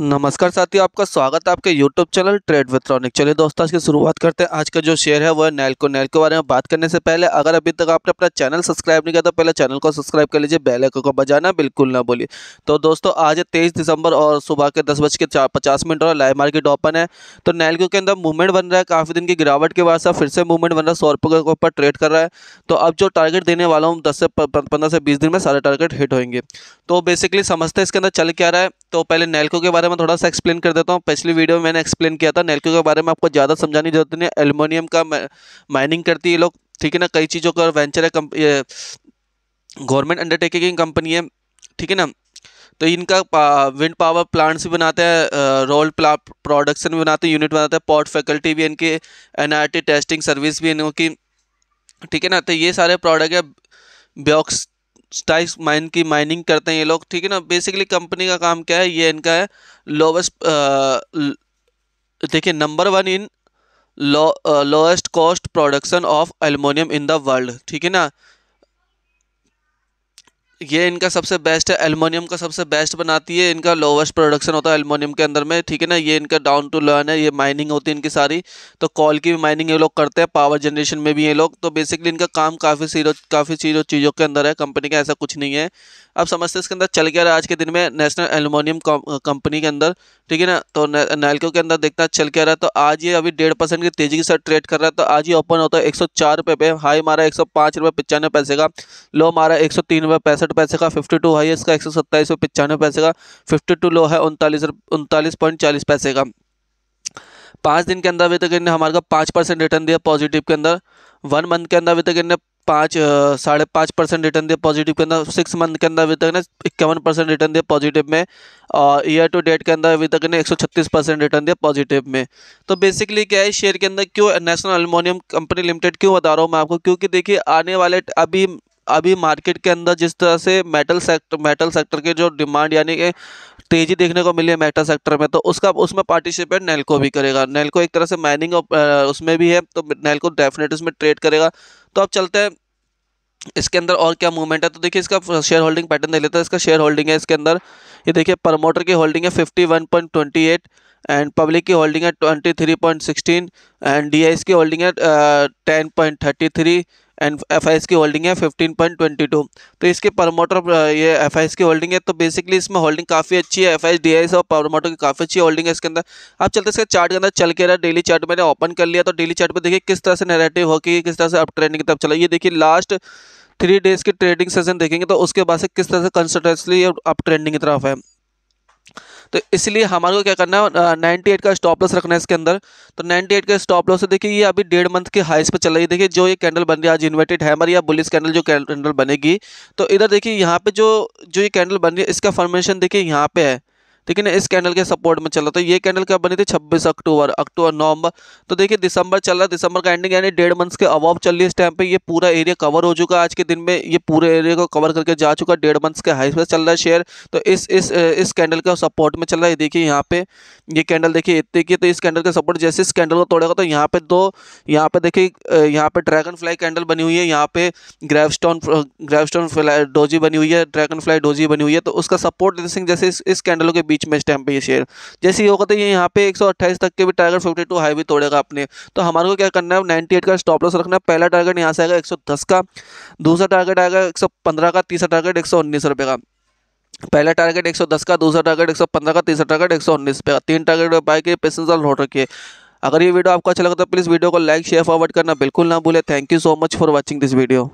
नमस्कार साथियों आपका स्वागत है आपके यूट्यूब चैनल ट्रेड विथ्रॉनिक चलिए दोस्तों आज की शुरुआत करते हैं आज का जो शेयर है वो है नैलको नैल के बारे में बात करने से पहले अगर अभी तक आपने अपना चैनल सब्सक्राइब नहीं किया तो पहले चैनल को सब्सक्राइब कर लीजिए बेल आइकन को बजाना बिल्कुल ना बोलिए तो दोस्तों आज है तेईस दिसंबर और सुबह के दस बज के पचास मिनट और लाइव मार्केट ओपन है तो नैलको के अंदर मूवमेंट बन रहा है काफ़ी दिन की गिरावट के बाद से फिर से मूवमेंट बन रहा है सौ रुपये के ऊपर ट्रेड कर रहा है तो अब जो टारगेट देने वाला हूँ दस से पंद्रह से बीस दिन में सारे टारगेट हिट होंगे तो बेसिकली समझते हैं इसके अंदर चल क्या रहा है तो पहले नैलको के बारे बारे में थोड़ा सा एक्सप्लेन कर देता हूँ पिछली वीडियो में मैंने एक्सप्लेन किया था नेल्को के बारे में आपको ज़्यादा समझाने की जरूरत नहीं है एलुमिनियम का माइनिंग करती है लोग ठीक है ना कई चीज़ों का वेंचर है गवर्नमेंट अंडरटेकिंग कंपनी है ठीक है ना तो इनका विंड पावर प्लांट्स भी बनाते हैं रोल प्रोडक्शन भी बनाते हैं यूनिट बनाते हैं पोर्ट फैकल्टी भी इनकी एन टेस्टिंग सर्विस भी इनकी ठीक है ना तो ये सारे प्रोडक्ट है ब्योक्स स्टाइस माइन की माइनिंग करते हैं ये लोग ठीक है ना बेसिकली कंपनी का काम क्या है ये इनका है लोवेस्ट देखिए number one in lowest cost production of aluminium in the world ठीक है ना ये इनका सबसे बेस्ट है एलमोनियम का सबसे बेस्ट बनाती है इनका लोवेस्ट प्रोडक्शन होता है एलमोनियम के अंदर में ठीक है ना ये इनका डाउन टू लर्न है ये माइनिंग होती है इनकी सारी तो कॉल की भी माइनिंग ये लोग करते हैं पावर जनरेशन में भी ये लोग तो बेसिकली इनका काम काफ़ी सीरो काफ़ी सीरो चीज़ों के अंदर है कंपनी का ऐसा कुछ नहीं है अब समझते इसके अंदर चल क्या रहा है आज के दिन में नेशनल एलमोनियम कंपनी के अंदर ठीक है ना तो नैलको के अंदर देखता है चल क्या रहा है तो आज ये अभी डेढ़ परसेंट की तेज़ी के साथ ट्रेड कर रहा है तो आज ये ओपन होता है एक सौ चार रुपये पे हाई मारा एक सौ पाँच रुपये पचानवे पैसे का लो मारा एक सौ तीन रुपये सड़सठ पैसे का फिफ्टी टू हाई है इसका एक सौ सत्ताईस सौ पचानवे पैसे का फिफ्टी टू लो है उनतालीस उनतालीस पॉइंट चालीस पैसे का पाँच दिन के अंदर अभी तक इन्हें हमारे का पाँच परसेंट रिटर्न दिया पॉजिटिव के अंदर वन मंथ के अंदर अभी तक इन्हें पाँच साढ़े पाँच परसेंट रिटर्न दिया पॉजिटिव के अंदर सिक्स मंथ के अंदर अभी तक ने इक्यावन परसेंट रिटर्न दिया पॉजिटिव में और ईयर टू डेट के अंदर अभी तक ने एक सौ छत्तीस परसेंट रिटर्न दिया पॉजिटिव में तो बेसिकली क्या है शेयर के अंदर क्यों नेशनल एलमोनियम कंपनी लिमिटेड क्यों बता रहा हूँ मैं आपको क्योंकि देखिए आने वाले अभी अभी मार्केट के अंदर जिस तरह से मेटल सेक्टर मेटल सेक्टर की जो डिमांड यानी कि तेज़ी देखने को मिली है मेटल सेक्टर में तो उसका उसमें पार्टिसिपेट नैलको भी करेगा नेल्को एक तरह से माइनिंग उसमें भी है तो नेलको डेफिनेट उसमें ट्रेड करेगा तो अब चलते हैं इसके अंदर और क्या मूवमेंट है तो देखिए इसका शेयर होल्डिंग पैटर्न देख लेते हैं इसका शेयर होल्डिंग है इसके अंदर ये देखिए प्रमोटर की होल्डिंग है fifty one point twenty eight and public की होल्डिंग है twenty three point sixteen and D की होल्डिंग है ten point thirty three and F की होल्डिंग है 15.22 तो इसके प्रमोटर ये एफ की होल्डिंग है तो बेसिकली इसमें होल्डिंग काफ़ी अच्छी है एफ आई डी और प्रमोटर की काफ़ी अच्छी होल्डिंग है इसके अंदर आप चलते इसके चार्ट के अंदर चल के रहा डेली चार्ट मैंने ओपन कर लिया तो डेली चार्ट देखिए किस तरह से नेगेटिव कि किस तरह से आप ट्रेंडिंग की तरफ चला ये देखिए लास्ट थ्री डेज़ की ट्रेडिंग सेशन देखेंगे तो उसके बाद से किस तरह से कंसल्टेंसली अब ट्रेंडिंग की तरफ है तो इसलिए हमारे को क्या करना है नाइन्टी एट का स्टॉप लॉस रखना है इसके अंदर तो नाइन्टी एट का स्टॉप लॉस देखिए ये अभी डेढ़ मंथ के हाइस पर चल रही है देखिए जो ये कैंडल बन रही है आज इन्वर्टेड हैमर या बुलिस कैंडल जो कैंडल बनेगी तो इधर देखिए यहाँ पे जो जो ये कैंडल बन रही है इसका फॉर्मेशन देखिए यहाँ पे है ठीक है ना इस कैंडल के सपोर्ट में चला तो ये कैंडल क्या बनी थी छब्बीस अक्टूबर अक्टूबर नवंबर तो देखिए दिसंबर चल रहा है दिसंबर का एंडिंग यानी डेढ़ मंथ्स के अबाव चल रही है इस टाइम पे ये पूरा एरिया कवर हो चुका है आज के दिन में ये पूरे एरिया को कवर करके जा चुका है डेढ़ मंथ्स के हाई पर चल रहा है शेयर तो इस इस इस कैंडल का सपोर्ट में चल रहा है देखिए यहाँ पे ये कैंडल देखिए इतने की तो इस कैंडल का सपोर्ट जैसे इस कैंडल को तोड़ेगा तो यहाँ पे दो यहाँ पे देखिए यहाँ पे ड्रैगन फ्लाई कैंडल बनी हुई है यहाँ पे ग्रैव स्टोन डोजी बनी हुई है ड्रैगन फ्लाई डोजी बनी हुई है तो उसका सपोर्ट जैसे इस कैंडलों के बीच में इस टाइम पे ये शेयर जैसे ये होगा तो ये यहाँ पे 128 तक के भी टारगेट 52 हाई भी तोड़ेगा अपने तो हमारे को क्या करना है 98 का स्टॉप लॉस रखना है पहला टारगेट यहाँ से आएगा 110 का दूसरा टारगेट आएगा 115 का तीसरा टारगेट एक सौ का पहला टारगेट 110 का दूसरा टारगेट 115 का तीसरा टारगेट 119 पे का तीन टारगेट बाय के पेशेंस लौट रखिए अगर ये वीडियो आपको अच्छा लगा तो प्लीज़ वीडियो को लाइक शेयर फॉरवर्ड करना बिल्कुल ना भूले thank you so much for watching this video